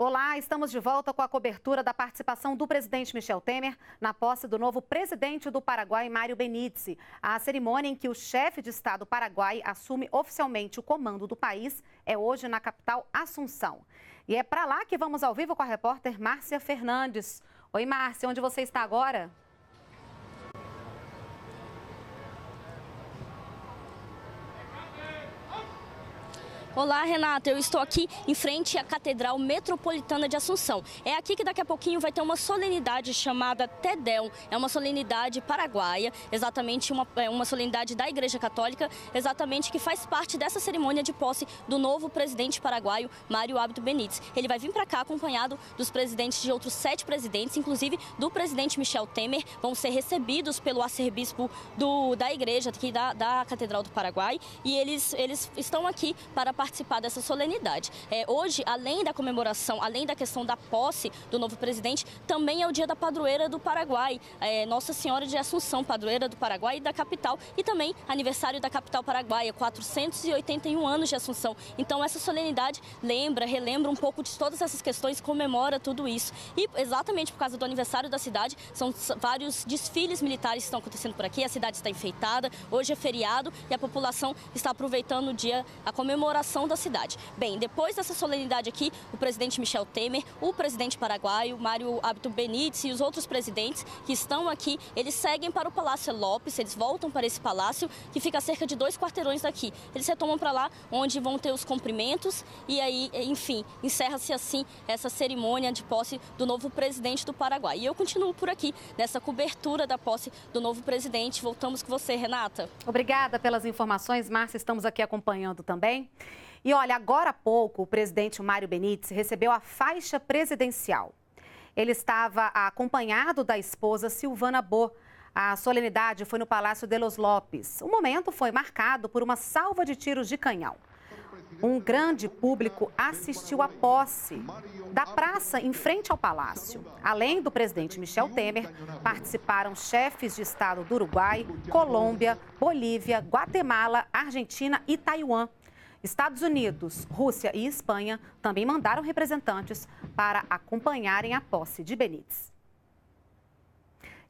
Olá, estamos de volta com a cobertura da participação do presidente Michel Temer na posse do novo presidente do Paraguai, Mário Benizi. A cerimônia em que o chefe de Estado paraguai assume oficialmente o comando do país é hoje na capital Assunção. E é para lá que vamos ao vivo com a repórter Márcia Fernandes. Oi, Márcia, onde você está agora? Olá, Renata. Eu estou aqui em frente à Catedral Metropolitana de Assunção. É aqui que daqui a pouquinho vai ter uma solenidade chamada Tedel. É uma solenidade paraguaia, exatamente uma, é uma solenidade da Igreja Católica, exatamente que faz parte dessa cerimônia de posse do novo presidente paraguaio, Mário Abdo Benítez. Ele vai vir para cá acompanhado dos presidentes de outros sete presidentes, inclusive do presidente Michel Temer. Vão ser recebidos pelo arcebispo do, da Igreja, aqui da, da Catedral do Paraguai. E eles, eles estão aqui para participar participar dessa solenidade. É, hoje, além da comemoração, além da questão da posse do novo presidente, também é o dia da padroeira do Paraguai, é, Nossa Senhora de Assunção, padroeira do Paraguai e da capital, e também aniversário da capital paraguaia, 481 anos de Assunção. Então, essa solenidade lembra, relembra um pouco de todas essas questões, comemora tudo isso. E exatamente por causa do aniversário da cidade, são vários desfiles militares que estão acontecendo por aqui, a cidade está enfeitada, hoje é feriado e a população está aproveitando o dia, a comemoração da cidade. Bem, depois dessa solenidade aqui, o presidente Michel Temer, o presidente paraguaio, Mário abdo Benítez e os outros presidentes que estão aqui, eles seguem para o Palácio Lopes, eles voltam para esse palácio que fica a cerca de dois quarteirões daqui. Eles retomam para lá, onde vão ter os cumprimentos e aí, enfim, encerra-se assim essa cerimônia de posse do novo presidente do Paraguai. E eu continuo por aqui nessa cobertura da posse do novo presidente. Voltamos com você, Renata. Obrigada pelas informações, Márcia. Estamos aqui acompanhando também. E olha, agora há pouco, o presidente Mário Benítez recebeu a faixa presidencial. Ele estava acompanhado da esposa Silvana Bo. A solenidade foi no Palácio de Los Lopes. O momento foi marcado por uma salva de tiros de canhão. Um grande público assistiu à posse da praça em frente ao palácio. Além do presidente Michel Temer, participaram chefes de Estado do Uruguai, Colômbia, Bolívia, Guatemala, Argentina e Taiwan. Estados Unidos, Rússia e Espanha também mandaram representantes para acompanharem a posse de Benítez.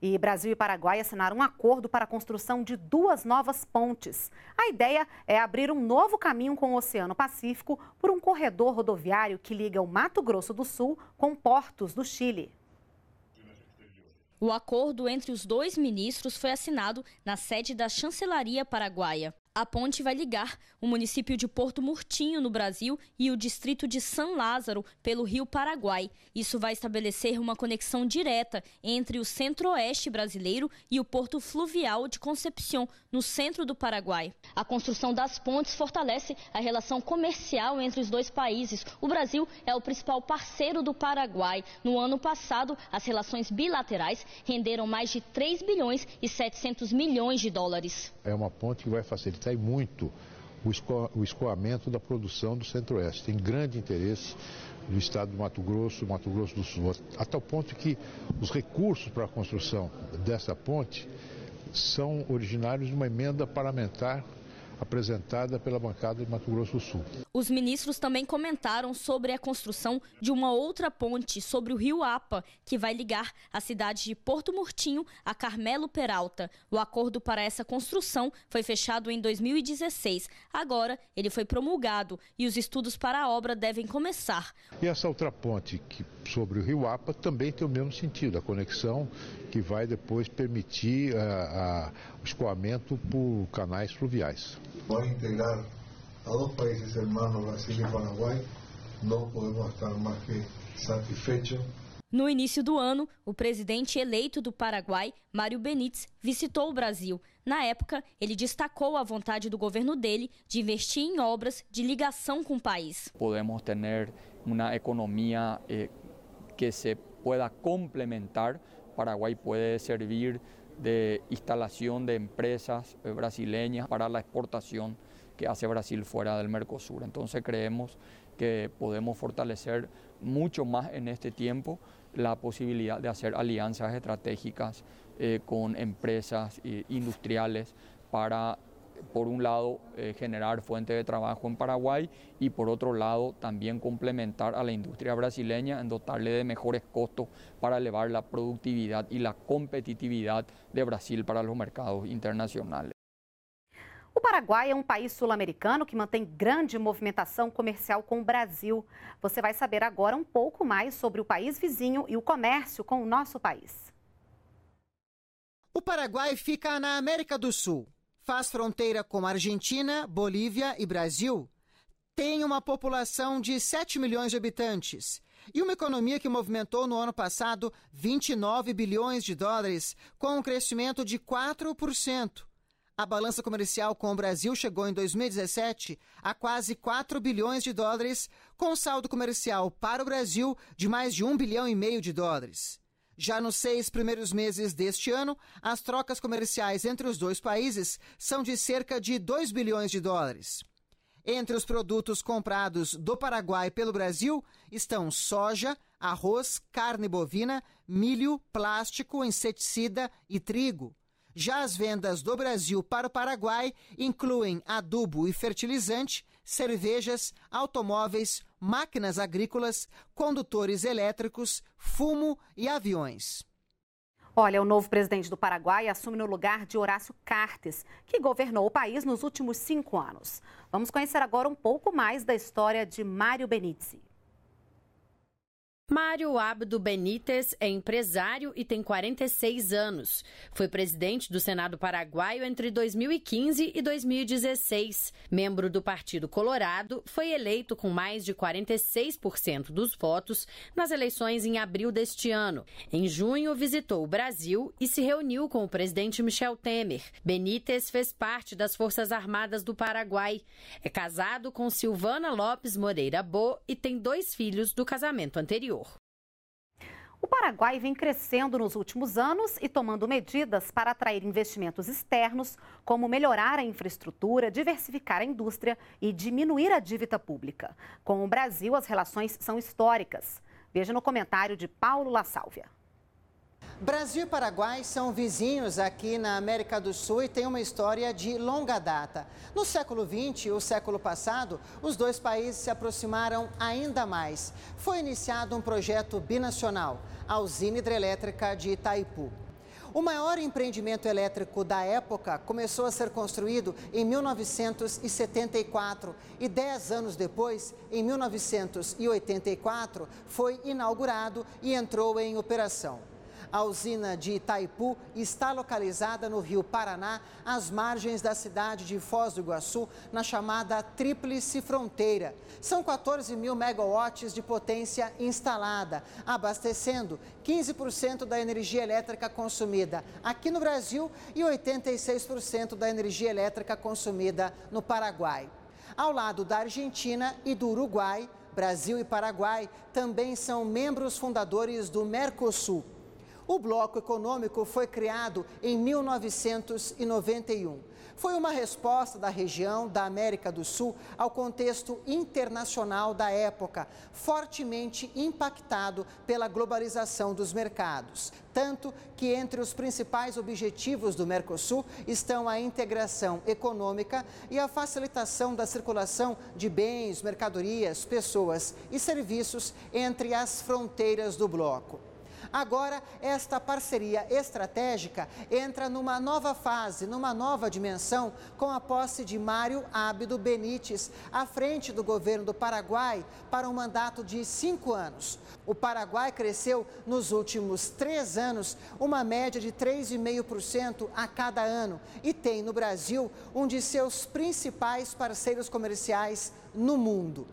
E Brasil e Paraguai assinaram um acordo para a construção de duas novas pontes. A ideia é abrir um novo caminho com o Oceano Pacífico por um corredor rodoviário que liga o Mato Grosso do Sul com portos do Chile. O acordo entre os dois ministros foi assinado na sede da Chancelaria Paraguaia. A ponte vai ligar o município de Porto Murtinho, no Brasil, e o distrito de São Lázaro, pelo rio Paraguai. Isso vai estabelecer uma conexão direta entre o centro-oeste brasileiro e o porto fluvial de Concepción, no centro do Paraguai. A construção das pontes fortalece a relação comercial entre os dois países. O Brasil é o principal parceiro do Paraguai. No ano passado, as relações bilaterais renderam mais de 3 bilhões e 700 milhões de dólares. É uma ponte que vai facilitar sobressai muito o, esco, o escoamento da produção do Centro-Oeste. Tem grande interesse do estado do Mato Grosso, Mato Grosso do Sul, a tal ponto que os recursos para a construção dessa ponte são originários de uma emenda parlamentar apresentada pela bancada de Mato Grosso do Sul. Os ministros também comentaram sobre a construção de uma outra ponte sobre o rio Apa, que vai ligar a cidade de Porto Murtinho a Carmelo Peralta. O acordo para essa construção foi fechado em 2016. Agora, ele foi promulgado e os estudos para a obra devem começar. E essa outra ponte que, sobre o rio Apa também tem o mesmo sentido, a conexão que vai depois permitir eh, o escoamento por canais fluviais. integrar a dos países hermanos, Brasil e Paraguai, não podemos estar mais que satisfechos. No início do ano, o presidente eleito do Paraguai, Mário Benítez, visitou o Brasil. Na época, ele destacou a vontade do governo dele de investir em obras de ligação com o país. Podemos ter uma economia eh, que se pueda complementar. Paraguai pode servir de instalação de empresas eh, brasileiras para a exportação que hace Brasil fuera del Mercosur. Entonces creemos que podemos fortalecer mucho más en este tiempo la posibilidad de hacer alianzas estratégicas eh, con empresas eh, industriales para, por un lado, eh, generar fuentes de trabajo en Paraguay y, por otro lado, también complementar a la industria brasileña en dotarle de mejores costos para elevar la productividad y la competitividad de Brasil para los mercados internacionales. O Paraguai é um país sul-americano que mantém grande movimentação comercial com o Brasil. Você vai saber agora um pouco mais sobre o país vizinho e o comércio com o nosso país. O Paraguai fica na América do Sul. Faz fronteira com Argentina, Bolívia e Brasil. Tem uma população de 7 milhões de habitantes e uma economia que movimentou no ano passado 29 bilhões de dólares, com um crescimento de 4%. A balança comercial com o Brasil chegou em 2017 a quase 4 bilhões de dólares, com saldo comercial para o Brasil de mais de 1 bilhão e meio de dólares. Já nos seis primeiros meses deste ano, as trocas comerciais entre os dois países são de cerca de 2 bilhões de dólares. Entre os produtos comprados do Paraguai pelo Brasil estão soja, arroz, carne bovina, milho, plástico, inseticida e trigo. Já as vendas do Brasil para o Paraguai incluem adubo e fertilizante, cervejas, automóveis, máquinas agrícolas, condutores elétricos, fumo e aviões. Olha, o novo presidente do Paraguai assume no lugar de Horácio Cartes, que governou o país nos últimos cinco anos. Vamos conhecer agora um pouco mais da história de Mário Benítez. Mário Abdo Benítez é empresário e tem 46 anos. Foi presidente do Senado paraguaio entre 2015 e 2016. Membro do Partido Colorado, foi eleito com mais de 46% dos votos nas eleições em abril deste ano. Em junho, visitou o Brasil e se reuniu com o presidente Michel Temer. Benítez fez parte das Forças Armadas do Paraguai. É casado com Silvana Lopes Moreira Bo e tem dois filhos do casamento anterior. O Paraguai vem crescendo nos últimos anos e tomando medidas para atrair investimentos externos, como melhorar a infraestrutura, diversificar a indústria e diminuir a dívida pública. Com o Brasil, as relações são históricas. Veja no comentário de Paulo La Sálvia. Brasil e Paraguai são vizinhos aqui na América do Sul e têm uma história de longa data. No século XX e o século passado, os dois países se aproximaram ainda mais. Foi iniciado um projeto binacional, a usina hidrelétrica de Itaipu. O maior empreendimento elétrico da época começou a ser construído em 1974 e, dez anos depois, em 1984, foi inaugurado e entrou em operação. A usina de Itaipu está localizada no Rio Paraná, às margens da cidade de Foz do Iguaçu, na chamada Tríplice Fronteira. São 14 mil megawatts de potência instalada, abastecendo 15% da energia elétrica consumida aqui no Brasil e 86% da energia elétrica consumida no Paraguai. Ao lado da Argentina e do Uruguai, Brasil e Paraguai também são membros fundadores do Mercosul. O bloco econômico foi criado em 1991. Foi uma resposta da região da América do Sul ao contexto internacional da época, fortemente impactado pela globalização dos mercados. Tanto que entre os principais objetivos do Mercosul estão a integração econômica e a facilitação da circulação de bens, mercadorias, pessoas e serviços entre as fronteiras do bloco. Agora, esta parceria estratégica entra numa nova fase, numa nova dimensão, com a posse de Mário Ábido Benítez à frente do governo do Paraguai para um mandato de cinco anos. O Paraguai cresceu nos últimos três anos uma média de 3,5% a cada ano e tem no Brasil um de seus principais parceiros comerciais no mundo.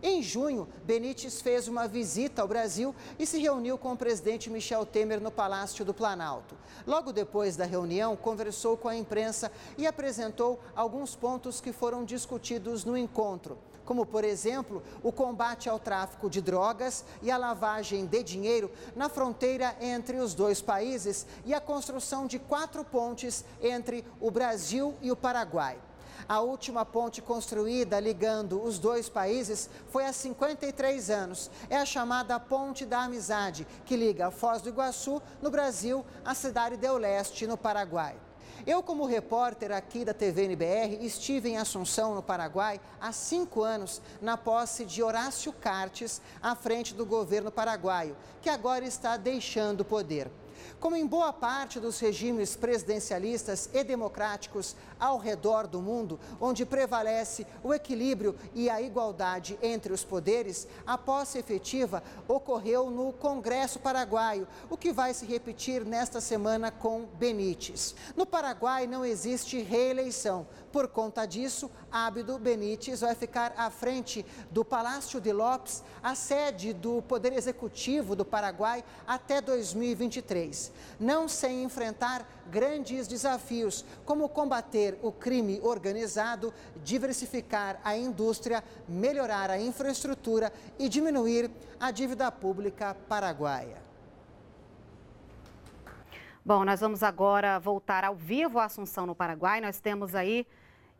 Em junho, Benítez fez uma visita ao Brasil e se reuniu com o presidente Michel Temer no Palácio do Planalto. Logo depois da reunião, conversou com a imprensa e apresentou alguns pontos que foram discutidos no encontro, como, por exemplo, o combate ao tráfico de drogas e a lavagem de dinheiro na fronteira entre os dois países e a construção de quatro pontes entre o Brasil e o Paraguai. A última ponte construída ligando os dois países foi há 53 anos. É a chamada Ponte da Amizade, que liga Foz do Iguaçu, no Brasil, à cidade de Leste, no Paraguai. Eu, como repórter aqui da TV NBR, estive em Assunção, no Paraguai, há cinco anos, na posse de Horácio Cartes, à frente do governo paraguaio, que agora está deixando o poder. Como em boa parte dos regimes presidencialistas e democráticos ao redor do mundo, onde prevalece o equilíbrio e a igualdade entre os poderes, a posse efetiva ocorreu no Congresso paraguaio, o que vai se repetir nesta semana com Benítez. No Paraguai não existe reeleição. Por conta disso, Ábido Benítez vai ficar à frente do Palácio de Lopes, a sede do Poder Executivo do Paraguai, até 2023 não sem enfrentar grandes desafios, como combater o crime organizado, diversificar a indústria, melhorar a infraestrutura e diminuir a dívida pública paraguaia. Bom, nós vamos agora voltar ao vivo a Assunção no Paraguai. Nós temos aí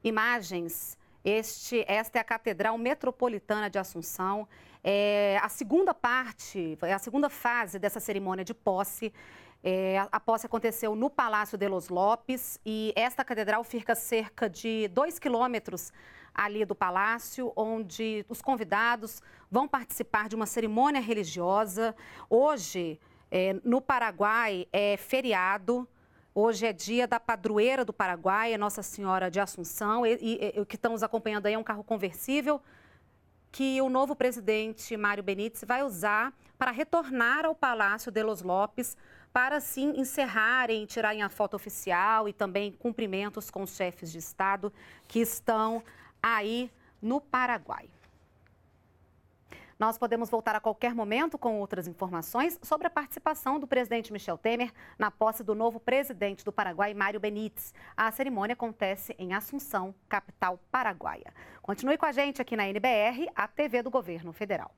imagens. Este, esta é a Catedral Metropolitana de Assunção é, a segunda parte, a segunda fase dessa cerimônia de posse. É, a posse aconteceu no Palácio de Los Lopes e esta catedral fica cerca de dois quilômetros ali do palácio, onde os convidados vão participar de uma cerimônia religiosa. Hoje, é, no Paraguai, é feriado. Hoje é dia da padroeira do Paraguai, é Nossa Senhora de Assunção. E, o que estamos acompanhando aí é um carro conversível que o novo presidente Mário Benítez vai usar para retornar ao Palácio de Los Lopes para sim encerrarem, tirarem a foto oficial e também cumprimentos com os chefes de Estado que estão aí no Paraguai. Nós podemos voltar a qualquer momento com outras informações sobre a participação do presidente Michel Temer na posse do novo presidente do Paraguai, Mário Benítez. A cerimônia acontece em Assunção, capital paraguaia. Continue com a gente aqui na NBR, a TV do Governo Federal.